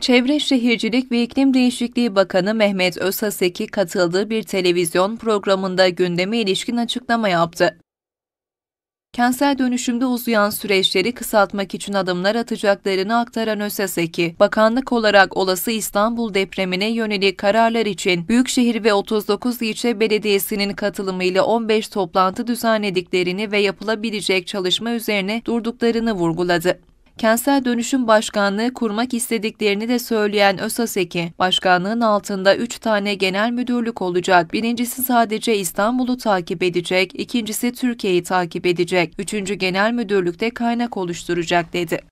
Çevre Şehircilik ve İklim Değişikliği Bakanı Mehmet Özhaseki katıldığı bir televizyon programında gündeme ilişkin açıklama yaptı. Kentsel dönüşümde uzayan süreçleri kısaltmak için adımlar atacaklarını aktaran Öseseki, bakanlık olarak olası İstanbul depremine yönelik kararlar için Büyükşehir ve 39 ilçe belediyesinin katılımıyla 15 toplantı düzenlediklerini ve yapılabilecek çalışma üzerine durduklarını vurguladı kentsel dönüşüm başkanlığı kurmak istediklerini de söyleyen Ösaseki, başkanlığın altında 3 tane genel müdürlük olacak. Birincisi sadece İstanbul'u takip edecek, ikincisi Türkiye'yi takip edecek, üçüncü genel müdürlükte kaynak oluşturacak dedi.